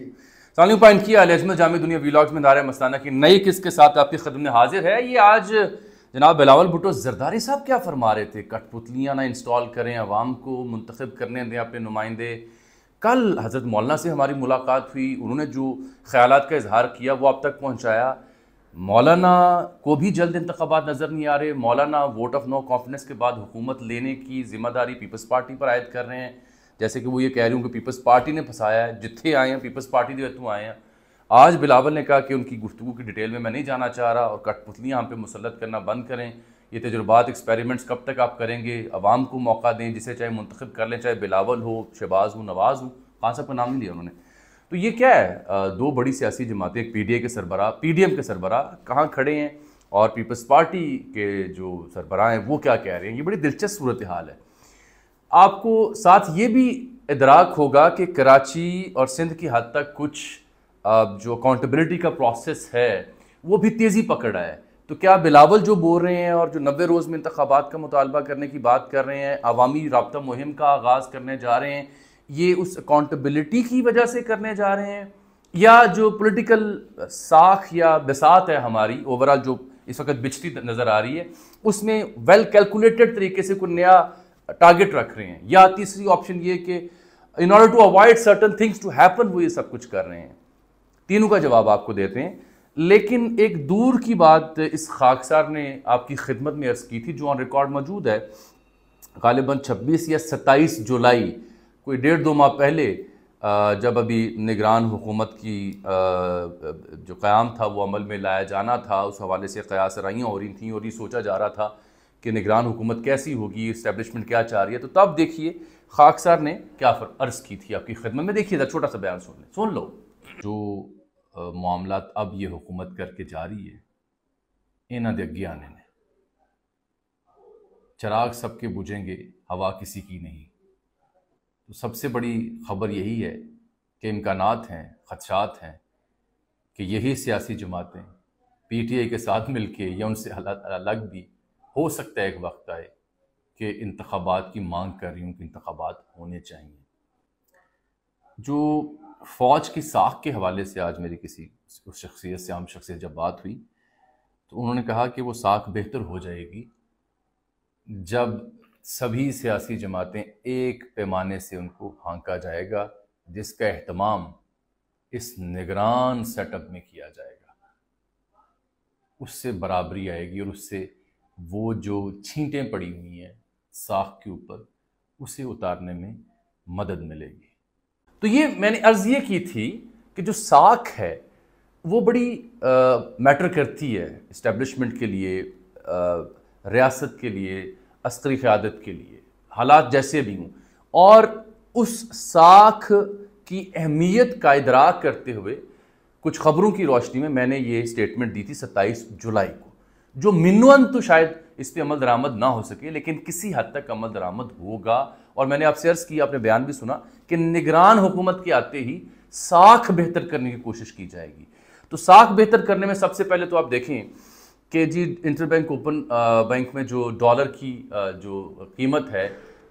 सालियों point किया अजमत जाम दुनिया vlogs में दार मस्ताना की नई किस के साथ आपकी खदम में हाजिर है ये आज जनाब बिलावल भुटो जरदारी साहब क्या फरमा रहे थे कठपुतलियाँ ना इंस्टॉल करें आवाम को मंतखब करने दें अपने नुमाइंदे कल हज़रत मौलाना से हमारी मुलाकात हुई उन्होंने जो ख्याल का इजहार किया वो अब तक पहुँचाया मौलाना को भी जल्द इंतबात नज़र नहीं आ रहे मौलाना वोट ऑफ नो कॉन्फिडेंस के बाद हुकूमत लेने की जिम्मेदारी पीपल्स पार्टी पर आयद कर रहे हैं जैसे कि वो ये कह रही हूँ कि पीपल्स पार्टी ने फंसाया है ਜਿੱਥੇ आए हैं पीपल्स पार्टी ਦੇ ਹੱਥੋਂ तो आए हैं आज बिलावल ने कहा कि उनकी गुफ्तु की डिटेल में मैं नहीं जाना चाह रहा और कठपुतलियाँ हम पे मुसलत करना बंद करें ये तजुर्बात एक्सपेरिमेंट्स कब तक आप करेंगे आवाम को मौका दें जिसे चाहे मुंतखब कर लें चाहे बिलावल हो शहबाज हो नवाज़ हो खान साहब का नाम नहीं लिया उन्होंने तो ये क्या है दो बड़ी सियासी जमातें एक पी डी ए के सरबरा पी डी एम के सरबरा कहाँ खड़े हैं और पीपल्स पार्टी के जो सरबरा हैं वो क्या कह रहे हैं ये बड़ी दिलचस्प सूरत हाल है आपको साथ ये भी इदराक होगा कि कराची और सिंध की हद तक कुछ जो अकाउंटेबिलिटी का प्रोसेस है वो भी तेज़ी पकड़ा है तो क्या बिलावल जो बोल रहे हैं और जो नबे रोज़ में इंतबात का मुतालबा करने की बात कर रहे हैं अवामी रबता मुहिम का आगाज़ करने जा रहे हैं ये उस अकाउंटेबिलिटी की वजह से करने जा रहे हैं या जो पोलिटिकल साख या बसात है हमारी ओवरऑल जो इस वक्त बिछती नज़र आ रही है उसमें वेल कैलकुलेटेड तरीके से कोई नया टारगेट रख रहे हैं या तीसरी ऑप्शन ये कि in order to avoid certain things to happen वो ये सब कुछ कर रहे हैं तीनों का जवाब आपको देते हैं लेकिन एक दूर की बात इस खाकसार ने आपकी खिदमत में अर्ज़ की थी जो ऑन रिकॉर्ड मौजूद है गालिबा छब्बीस या सत्ताईस जुलाई कोई डेढ़ दो माह पहले जब अभी निगरान हुकूमत की जो क़्याम था वो अमल में लाया जाना था उस हवाले से कयासराइयाँ हो रही थी और ये सोचा जा रहा था कि निगरान हुकूमत कैसी होगी इस्टेबलिशमेंट क्या चाह रही है तो तब देखिए खाकसार ने क्या अर्ज़ की थी आपकी खिदमत में देखिए छोटा सा बयान सुन लें सुन लो जो मामला अब ये हुकूमत करके जा रही है इन्हों के अगे आने ने चराग सबके बुझेंगे हवा किसी की नहीं तो सबसे बड़ी खबर यही है कि इम्कान हैं ख़दशात हैं कि यही सियासी जमातें पी टी आई के साथ मिल के या उनसे अलग भी हो सकता है एक वक्त आए कि इंतबात की मांग कर रही हूँ कि इंतबात होने चाहिए जो फ़ौज की साख के हवाले से आज मेरी किसी उस शख्सियत से आम शख्सियत जब बात हुई तो उन्होंने कहा कि वो साख बेहतर हो जाएगी जब सभी सियासी जमातें एक पैमाने से उनको फांका जाएगा जिसका अहतमाम इस निगरान सेटअप में किया जाएगा उससे बराबरी आएगी और उससे वो जो छींटें पड़ी हुई हैं साख के ऊपर उसे उतारने में मदद मिलेगी तो ये मैंने अर्ज़ ये की थी कि जो साख है वो बड़ी मैटर करती है इस्टेब्लिशमेंट के लिए आ, रियासत के लिए अस्करी क़्यादत के लिए हालात जैसे भी हों और उस साख की अहमियत का इदराक करते हुए कुछ ख़बरों की रोशनी में मैंने ये स्टेटमेंट दी थी 27 जुलाई को जो मिनवन तो शायद इस पर अमल दरामद ना हो सके लेकिन किसी हद तक अमल दरामद होगा और मैंने आपसे अर्ज किया आपने बयान भी सुना कि निगरान हुकूमत के आते ही साख बेहतर करने की कोशिश की जाएगी तो साख बेहतर करने में सबसे पहले तो आप देखें कि जी इंटर बैंक ओपन बैंक में जो डॉलर की जो कीमत है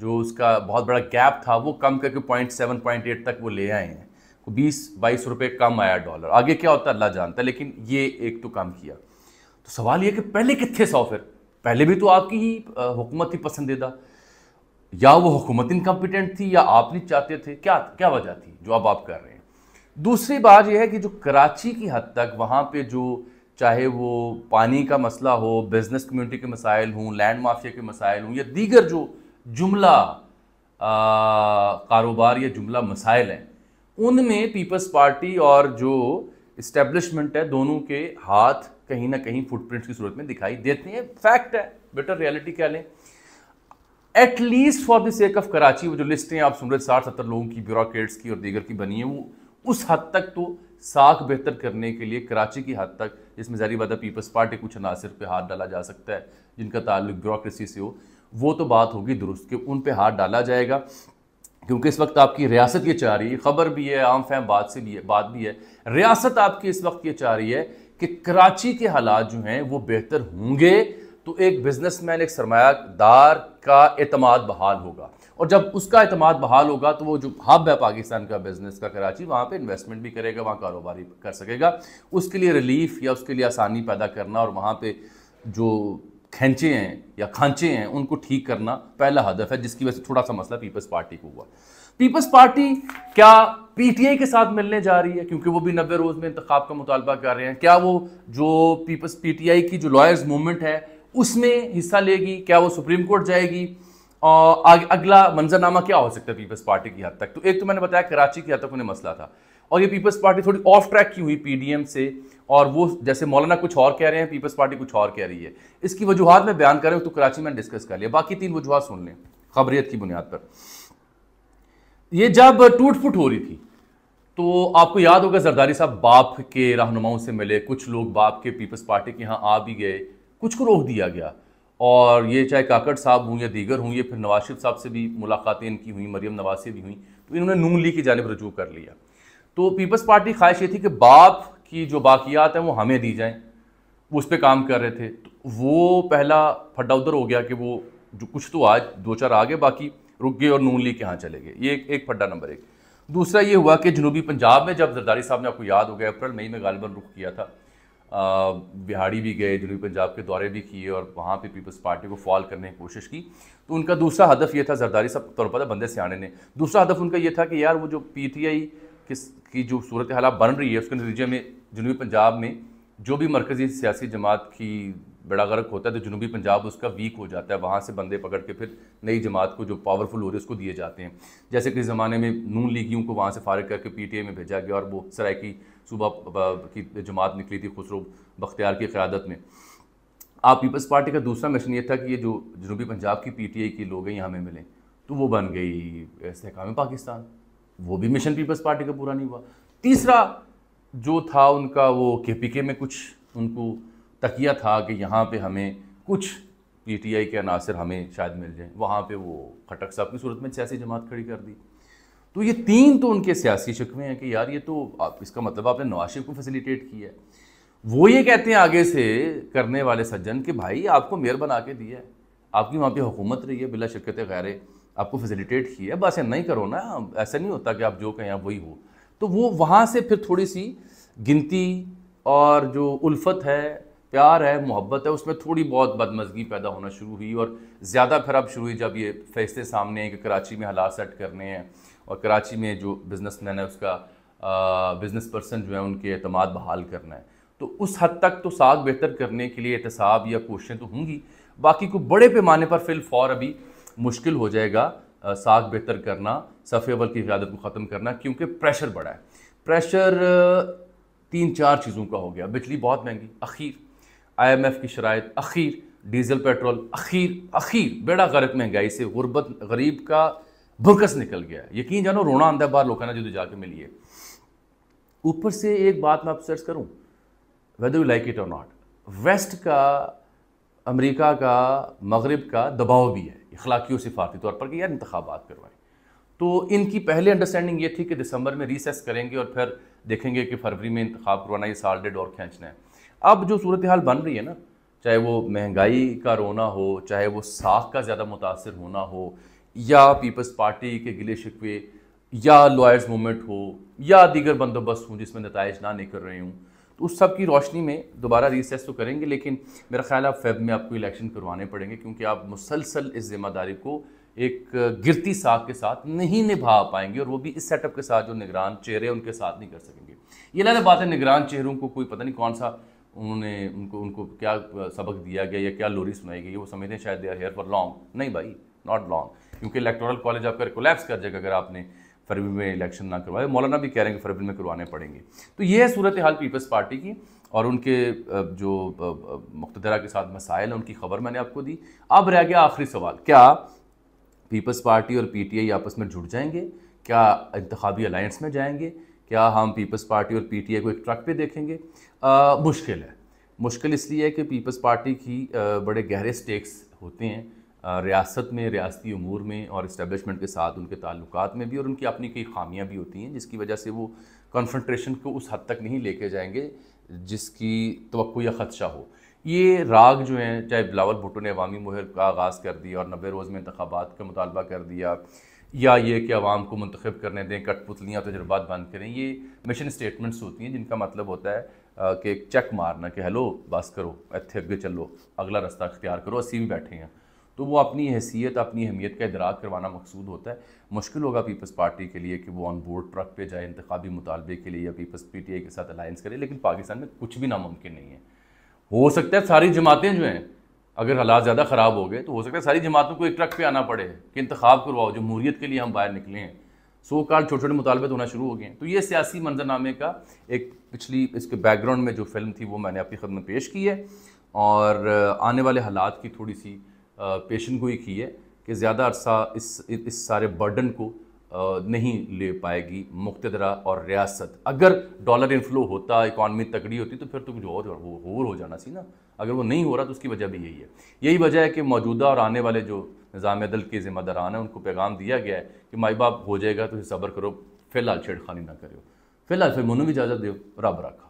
जो उसका बहुत बड़ा गैप था वो कम करके पॉइंट सेवन पॉइंट एट तक वो ले आए हैं बीस बाईस रुपये कम आया डॉलर आगे क्या होता अल्लाह जानता है लेकिन ये एक तो काम किया तो सवाल यह कि पहले कितने सौ फिर पहले भी तो आपकी ही हुकूमत ही पसंदीदा या वो हुकूमत इनकम्पिटेंट थी या आप नहीं चाहते थे क्या क्या वजह थी जो अब आप कर रहे हैं दूसरी बात यह है कि जो कराची की हद तक वहाँ पे जो चाहे वो पानी का मसला हो बिज़नेस कम्युनिटी के मसाइल हों लैंड माफिया के मसाइल हों या दीगर जो जुमला कारोबार या जुमला मसाइल हैं उनमें पीपल्स पार्टी और जो इस्टेब्लिशमेंट है दोनों के हाथ कहीं ना कहीं फुटप्रिंट्स की सूरत में दिखाई देते हैं फैक्ट है बेटर रियलिटी क्या लें at least for the sake of Karachi वो जो लिस्टें आप सुन रहे साठ सत्तर लोगों की ब्यूरोट्स की और दीगर की बनी है वो उस हद तक तो साख बेहतर करने के लिए कराची की हद तक जिसमें जारी वादा पीपल्स पार्टी कुछ अनासर पर हाथ डाला जा सकता है जिनका ताल्लुक ब्यूरोसी से हो वो तो बात होगी दुरुस्त कि उन पर हाथ डाला जाएगा क्योंकि इस वक्त आपकी रियासत ये चाह रही है ख़बर भी है आम फैम बात से भी है बात भी है रियासत आपकी इस वक्त ये चाह रही है कि कराची के हालात जो हैं वो बेहतर होंगे तो एक बिजनेसमैन एक सरमादार का अतमाद बहाल होगा और जब उसका अतमाद बहाल होगा तो वो जो हब है पाकिस्तान का बिजनेस का कराची वहाँ पे इन्वेस्टमेंट भी करेगा वहाँ कारोबारी कर सकेगा उसके लिए रिलीफ या उसके लिए आसानी पैदा करना और वहाँ पे जो खेंचे हैं या खांचे हैं उनको ठीक करना पहला हदफ है जिसकी वजह से थोड़ा सा मसला पीपल्स पार्टी को हुआ पीपल्स पार्टी क्या पीटीआई के साथ मिलने जा रही है क्योंकि वो भी नब्बे रोज में इंतखाब का मुतालबा कर रहे हैं क्या वो जो पीपल्स पीटीआई की जो लॉयर्स मूवमेंट है उसमें हिस्सा लेगी क्या वो सुप्रीम कोर्ट जाएगी और अगला मंजरनामा क्या हो सकता है पीपल्स पार्टी की हद तक तो एक तो मैंने बताया कराची की हद तक उन्हें मसला था और ये पीपल्स पार्टी थोड़ी ऑफ ट्रैक की हुई पीडीएम से और वो जैसे मौलाना कुछ और कह रहे हैं पीपल्स पार्टी कुछ और कह रही है इसकी वजूहत में बयान करें तो कराची में डिस्कस कर लिया बाकी तीन वजूहत सुन लें खबरियत की बुनियाद पर ये जब टूट फूट हो रही थी तो आपको याद होगा जरदारी साहब बाप के रहनुमाओं से मिले कुछ लोग बाप के पीपल्स पार्टी के यहाँ आ भी गए कुछ को रोक दिया गया और ये चाहे काकड़ साहब हों या दीगर हों या फिर नवाज शरीफ साहब से भी मुलाकातें इनकी हुई मरियम नवाज से भी हुई तो इन्होंने नून ली की जानब रजू कर लिया तो पीपल्स पार्टी ख्वाहिश ये थी कि बाप की जो बाकियात हैं वो हमें दी जाएँ उस पर काम कर रहे थे तो वो पहला फड्डा उधर हो गया कि वो जो कुछ तो आज दो चार आ गए बाकी रुक गए और नून लीग के यहाँ चले गए ये एक, एक फड्डा नंबर एक दूसरा ये हुआ कि जनूबी पंजाब में जब जरदारी साहब ने आपको याद हो गया अप्रैल मई में गालबन रुख किया था बिहाड़ी भी गए जनूबी पंजाब के दौरे भी किए और वहाँ पे पीपल्स पार्टी को फॉल करने की कोशिश की तो उनका दूसरा हदफ ये था जरदारी साहब तौर पर बंदे सियाने ने दूसरा हदफ उनका ये था कि यार वो जो पी टी आई किस की जो सूरत हालात बन रही है उसके नतीजे में जनूबी पंजाब में जो भी मरकज़ी सियासी जमात की बड़ा गर्क होता है तो जनूबी पंजाब उसका वीक हो जाता है वहाँ से बंदे पकड़ के फिर नई जमात को जो पावरफुल हो रही है उसको दिए जाते हैं जैसे कि ज़माने में नून लीगियों को वहाँ से फारग करके पी टी ए में भेजा गया और वो की सुबह की जमात निकली थी खुसरो बख्तियार की क़्यादत में आप पीपल्स पार्टी का दूसरा मिशन ये था कि ये जो जनूबी पंजाब की पी टी आई के लोग हैं यहाँ में मिलें तो वो बन गई इसकाम पाकिस्तान वो भी मिशन पीपल्स पार्टी का पूरा नहीं हुआ तीसरा जो था उनका वो के पी के में कुछ उनको तकिया था कि यहाँ पे हमें कुछ पी टी आई के अनासर हमें शायद मिल जाए वहाँ पे वो खटक साहब की सूरत में सियासी जमात खड़ी कर दी तो ये तीन तो उनके सियासी शिकवे हैं कि यार ये तो आप इसका मतलब आपने नवाज शरीफ को फैसिलिटेट किया है वो ये कहते हैं आगे से करने वाले सज्जन कि भाई आपको मेयर बना के दिया है आपकी वहाँ पे हुकूमत रही है बिला शिरकत गैर आपको फैसिलिटेट किया है बस नहीं करो ना ऐसा नहीं होता कि आप जो कहें आप वही हो तो वो वहाँ से फिर थोड़ी सी गिनती और जो उल्फत है प्यार है मोहब्बत है उसमें थोड़ी बहुत बदमजगी पैदा होना शुरू हुई और ज़्यादा फिर अब शुरू हुई जब ये फैसले सामने हैं कि कराची में हालात सेट करने हैं और कराची में जो बिज़नेस मैन है उसका बिज़नेस पर्सन जो है उनके अतमाद बहाल करना है तो उस हद तक तो साग बेहतर करने के लिए एहतसाब या कोशिशें तो होंगी बाकी को बड़े पैमाने पर फिल फॉर अभी मुश्किल हो जाएगा साग बेहतर करना सफ़ेबल की क़्यादत को ख़त्म करना क्योंकि प्रेशर बढ़ा है प्रेशर तीन चार चीज़ों का हो गया बिजली बहुत महंगी अखीर आईएमएफ की शराइ अखीर डीजल पेट्रोल अखीर अखीर बेड़ा गर्क महंगाई से गुरबत गरीब का भुरकस निकल गया है यकीन जानो रोना आंदा बार लोग जो जाके मिलिए ऊपर से एक बात मैं आप सर्च करूँ वेदर यू लाइक इट और नॉट वेस्ट का अमेरिका का मगरब का दबाव भी है और सिफारती तौर पर कि यार इंतबात करवाएं तो इनकी पहले अंडरस्टैंडिंग ये थी कि दिसंबर में रिसेस करेंगे और फिर देखेंगे कि फरवरी में इंतबाब करवाना ये साल डेढ़ और खींचना है अब जो सूरत हाल बन रही है ना चाहे वो महंगाई का रोना हो चाहे वो साख का ज़्यादा मुतासर होना हो या पीपल्स पार्टी के गिले शिकवे या लॉयर्स मूवमेंट हो या दीगर बंदोबस्त हों जिसमें नतज ना निकल रहे हूँ तो उस सब की रोशनी में दोबारा रिसेस तो करेंगे लेकिन मेरा ख्याल है फेब में आपको इलेक्शन करवाने पड़ेंगे क्योंकि आप मुसलसल इस जिम्मेदारी को एक गिरती साख के साथ नहीं निभा पाएंगे और वो भी इस सेटअप के साथ जो निगरान चेहरे उनके साथ नहीं कर सकेंगे ये लाने बात है निगरान चेहरों को कोई पता नहीं कौन सा उन्होंने उनको उनको क्या सबक दिया गया या क्या लोरी सुनाई गई वो समझते हैं शायद they are here for long नहीं भाई नॉट लॉन्ग क्योंकि इलेक्टोरल कॉलेज आपका कोलेप्स कर जाएगा अगर आपने फरवरी में इलेक्शन ना करवाए मौलाना भी कह रहे हैं कि फरवरी में करवाने पड़ेंगे तो ये है सूरत हाल पीपल्स पार्टी की और उनके जो मुख्तरा के साथ मसाइल हैं उनकी खबर मैंने आपको दी अब रह गया आखिरी सवाल क्या पीपल्स पार्टी और पीटीआई आपस में जुड़ जाएंगे क्या इंतबी अलायंस में जाएंगे क्या हम पीपल्स पार्टी और पीटीआई को एक ट्रक पे देखेंगे आ, मुश्किल है मुश्किल इसलिए है कि पीपल्स पार्टी की बड़े गहरे स्टेक्स होते हैं रियासत में रियासती अमूर में और इस्टबलिशमेंट के साथ उनके ताल्लुक में भी और उनकी अपनी कई खामियाँ भी होती हैं जिसकी वजह से वो कॉन्फ्रेंट्रेशन को उस हद तक नहीं लेके जाएंगे जिसकी तो या ख़दशा हो ये राग जो हैं चाहे बिलावल भुटो ने अवामी मुहर का आगाज़ कर दिया और नबे रोज़ में इंतबात का मुतालबा कर दिया या ये कि आवाम को मंतखब करने दें कठपुतलियाँ तजर्बात बंद करें ये मिशन स्टेटमेंट्स होती हैं जिनका मतलब होता है कि एक चेक मारना कि हेलो बस करो इतने अगे चलो अगला रास्ता अख्तियार करो असी भी बैठे हैं तो वो अपनी हैसियत अपनी अहमियत का इदराक करवाना मकसूद होता है मुश्किल होगा पीपल्स पार्टी के लिए कि वो ऑन बोर्ड ट्रक पे जाए इंतबी मुतालबे के लिए या पीपल्स पी टी आई के साथ अलायंस करे लेकिन पाकिस्तान में कुछ भी नामुमकिन नहीं है हो सकता है सारी जमातें जो हैं अगर हालात ज़्यादा ख़राब हो गए तो हो सकता है सारी जमातों को एक ट्रक पर आना पड़े कि इंतब करवाओ मूरीत के लिए हम बाहर निकले हैं सो कार छोटे छोटे मुतालबे तो होना शुरू हो गए हैं तो ये सियासी मंजरनामे का एक पिछली इसके बैकग्राउंड में जो फिल्म थी वो मैंने आपकी खदमत पेश की है और आने वाले हालात की थोड़ी सी पेशन गोई की है कि ज़्यादा अरसा इस इस सारे बर्डन को नहीं ले पाएगी मुख्तरा और रियासत अगर डॉलर इनफ्लो होता इकॉनमी तगड़ी होती तो फिर तो कुछ और और हो जाना सी ना अगर वो नहीं हो रहा तो उसकी वजह भी यही है यही वजह है कि मौजूदा और आने वाले जो निज़ाम दल के ज़िम्मेदारान हैं उनको पैगाम दिया गया है कि माई बाप हो जाएगा तो सब्र करो फ़िलहाल छेड़खानी ना करो फिलहाल फिर मुनू भी इजाज़त दो रब रखा